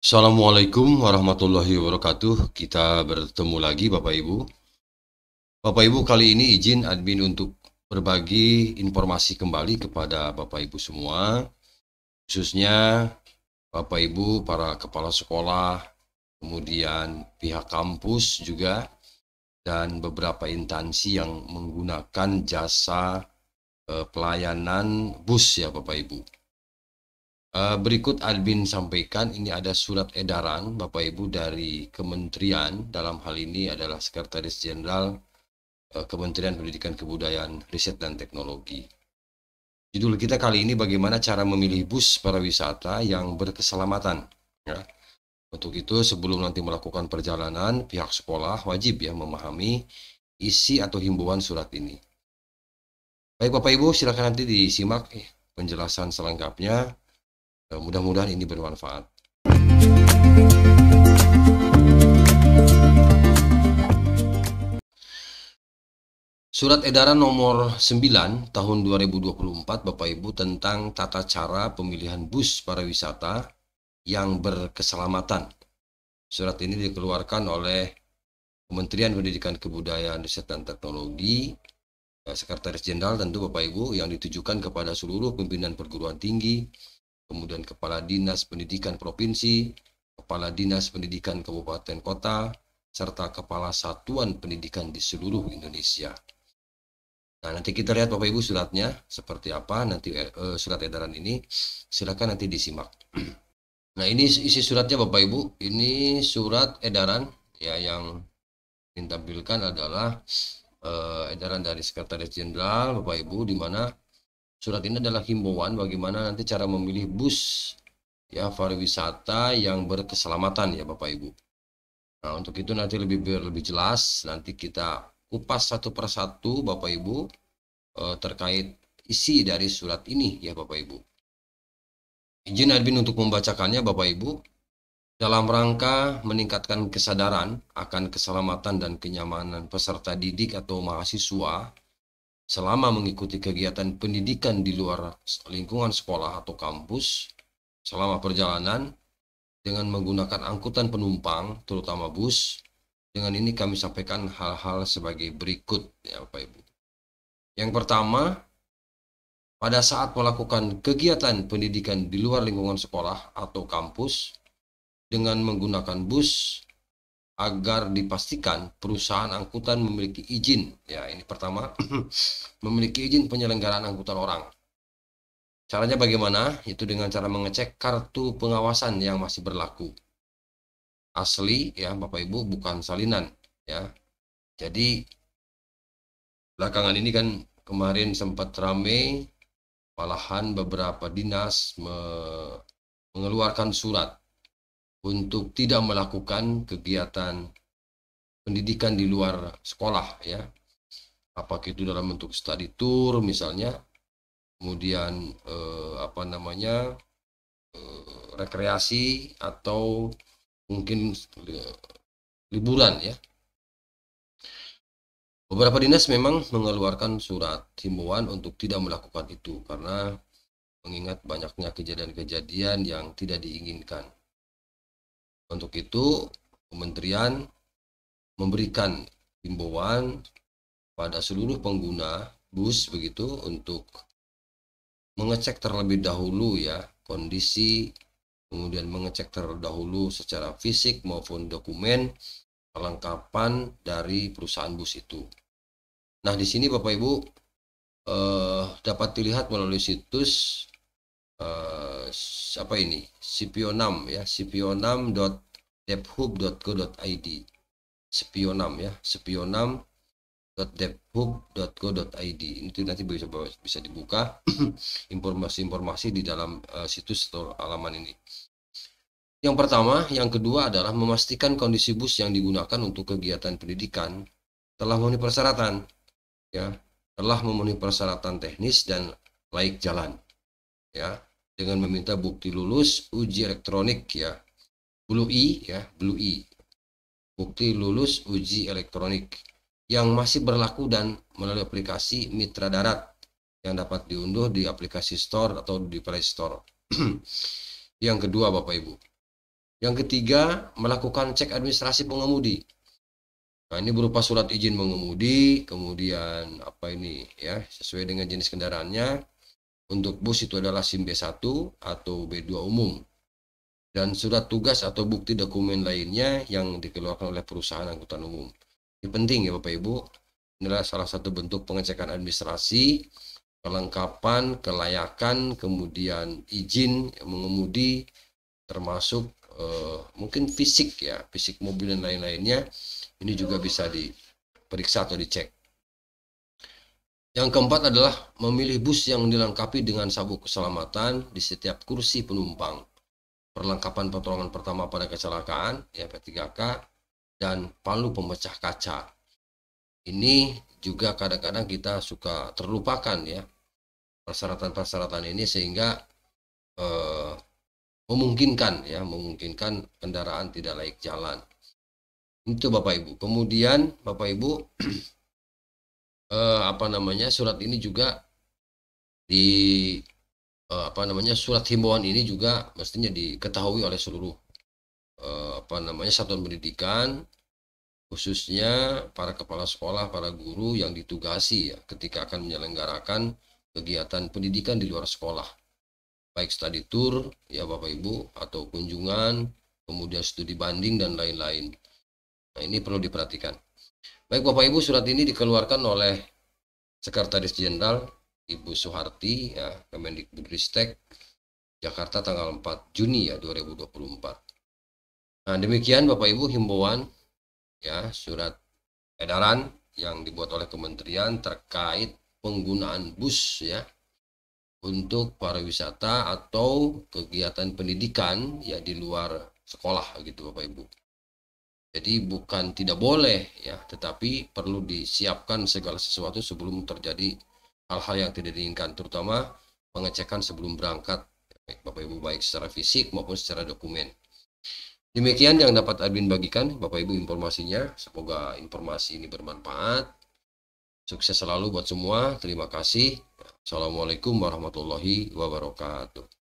Assalamualaikum warahmatullahi wabarakatuh. Kita bertemu lagi Bapak Ibu. Bapak Ibu kali ini izin admin untuk berbagi informasi kembali kepada Bapak Ibu semua. Khususnya Bapak Ibu para kepala sekolah, kemudian pihak kampus juga dan beberapa instansi yang menggunakan jasa eh, pelayanan bus ya Bapak Ibu. Eh, berikut Albin sampaikan ini ada surat edaran Bapak Ibu dari Kementerian dalam hal ini adalah Sekretaris Jenderal eh, Kementerian Pendidikan Kebudayaan Riset dan Teknologi. Judul kita kali ini bagaimana cara memilih bus pariwisata yang berkeselamatan. Ya. Untuk itu sebelum nanti melakukan perjalanan pihak sekolah wajib ya memahami isi atau himbauan surat ini. Baik Bapak Ibu silakan nanti disimak eh, penjelasan selengkapnya Eh, mudah-mudahan ini bermanfaat. Surat edaran nomor 9 tahun 2024 Bapak Ibu tentang tata cara pemilihan bus pariwisata yang berkeselamatan. Surat ini dikeluarkan oleh Kementerian Pendidikan Kebudayaan Riset dan Teknologi eh, Sekretaris Jenderal tentu Bapak Ibu yang ditujukan kepada seluruh pimpinan perguruan tinggi, kemudian Kepala Dinas Pendidikan Provinsi, Kepala Dinas Pendidikan Kabupaten Kota, serta Kepala Satuan Pendidikan di seluruh Indonesia. Nah, nanti kita lihat Bapak Ibu suratnya seperti apa nanti eh, eh surat edaran ini silakan nanti disimak. Nah, ini isi suratnya Bapak Ibu. Ini surat edaran ya yang ditampilkan adalah eh, edaran dari Sekretaris Jenderal Bapak Ibu di mana Surat ini adalah himbauan bagaimana nanti cara memilih bus ya pariwisata yang berkeselamatan ya Bapak Ibu. Nah, untuk itu nanti lebih lebih jelas nanti kita kupas satu persatu Bapak Ibu eh, terkait isi dari surat ini ya Bapak Ibu. Izin admin untuk membacakannya Bapak Ibu dalam rangka meningkatkan kesadaran akan keselamatan dan kenyamanan peserta didik atau mahasiswa selama mengikuti kegiatan pendidikan di luar lingkungan sekolah atau kampus selama perjalanan dengan menggunakan angkutan penumpang terutama bus dengan ini kami sampaikan hal-hal sebagai berikut ya Bapak Ibu yang pertama pada saat melakukan kegiatan pendidikan di luar lingkungan sekolah atau kampus dengan menggunakan bus agar dipastikan perusahaan angkutan memiliki izin. Ya, ini pertama memiliki izin penyelenggaraan angkutan orang. Caranya bagaimana? Itu dengan cara mengecek kartu pengawasan yang masih berlaku. Asli ya, Bapak Ibu, bukan salinan ya. Jadi belakangan ini kan kemarin sempat rame malahan beberapa dinas me mengeluarkan surat untuk tidak melakukan kegiatan pendidikan di luar sekolah ya apakah itu dalam bentuk study tour misalnya kemudian eh, apa namanya eh, rekreasi atau mungkin eh, liburan ya beberapa dinas memang mengeluarkan surat himbauan untuk tidak melakukan itu karena mengingat banyaknya kejadian-kejadian yang tidak diinginkan untuk itu, kementerian memberikan himbauan pada seluruh pengguna bus begitu untuk mengecek terlebih dahulu ya kondisi kemudian mengecek terlebih dahulu secara fisik maupun dokumen kelengkapan dari perusahaan bus itu. Nah, di sini Bapak Ibu eh, dapat dilihat melalui situs uh, apa ini cpo6 ya cpo6.dephub.go.id cpo6 ya cpo6.dephub.go.id itu nanti bisa bisa dibuka informasi-informasi di dalam uh, situs atau alaman ini yang pertama, yang kedua adalah memastikan kondisi bus yang digunakan untuk kegiatan pendidikan telah memenuhi persyaratan, ya, telah memenuhi persyaratan teknis dan laik jalan, ya dengan meminta bukti lulus uji elektronik ya Blue I e, ya Blue I e. bukti lulus uji elektronik yang masih berlaku dan melalui aplikasi Mitra Darat yang dapat diunduh di aplikasi Store atau di Play Store. yang kedua, Bapak Ibu. Yang ketiga, melakukan cek administrasi pengemudi. Nah, ini berupa surat izin mengemudi, kemudian apa ini ya, sesuai dengan jenis kendaraannya, untuk bus itu adalah SIM B1 atau B2 umum. Dan surat tugas atau bukti dokumen lainnya yang dikeluarkan oleh perusahaan angkutan umum. Ini penting ya Bapak Ibu. Ini adalah salah satu bentuk pengecekan administrasi, kelengkapan, kelayakan, kemudian izin mengemudi, termasuk eh, mungkin fisik ya, fisik mobil dan lain-lainnya. Ini juga bisa diperiksa atau dicek. Yang keempat adalah memilih bus yang dilengkapi dengan sabuk keselamatan di setiap kursi penumpang. Perlengkapan pertolongan pertama pada kecelakaan, ya P3K, dan palu pemecah kaca. Ini juga kadang-kadang kita suka terlupakan ya persyaratan-persyaratan ini sehingga eh, memungkinkan ya memungkinkan kendaraan tidak layak jalan. Itu Bapak Ibu. Kemudian Bapak Ibu eh, apa namanya surat ini juga di eh, apa namanya surat himbauan ini juga mestinya diketahui oleh seluruh eh, apa namanya satuan pendidikan khususnya para kepala sekolah, para guru yang ditugasi ya ketika akan menyelenggarakan kegiatan pendidikan di luar sekolah. Baik study tour ya Bapak Ibu atau kunjungan, kemudian studi banding dan lain-lain. Nah, ini perlu diperhatikan. Baik Bapak Ibu, surat ini dikeluarkan oleh Sekretaris Jenderal Ibu Soeharti ya, Kemendikbudristek Jakarta tanggal 4 Juni ya 2024. Nah, demikian Bapak Ibu himbauan ya surat edaran yang dibuat oleh kementerian terkait penggunaan bus ya untuk pariwisata atau kegiatan pendidikan ya di luar sekolah gitu Bapak Ibu. Jadi bukan tidak boleh ya, tetapi perlu disiapkan segala sesuatu sebelum terjadi hal-hal yang tidak diinginkan, terutama pengecekan sebelum berangkat, baik Bapak Ibu baik secara fisik maupun secara dokumen. Demikian yang dapat admin bagikan, Bapak Ibu informasinya. Semoga informasi ini bermanfaat. Sukses selalu buat semua. Terima kasih. Assalamualaikum warahmatullahi wabarakatuh.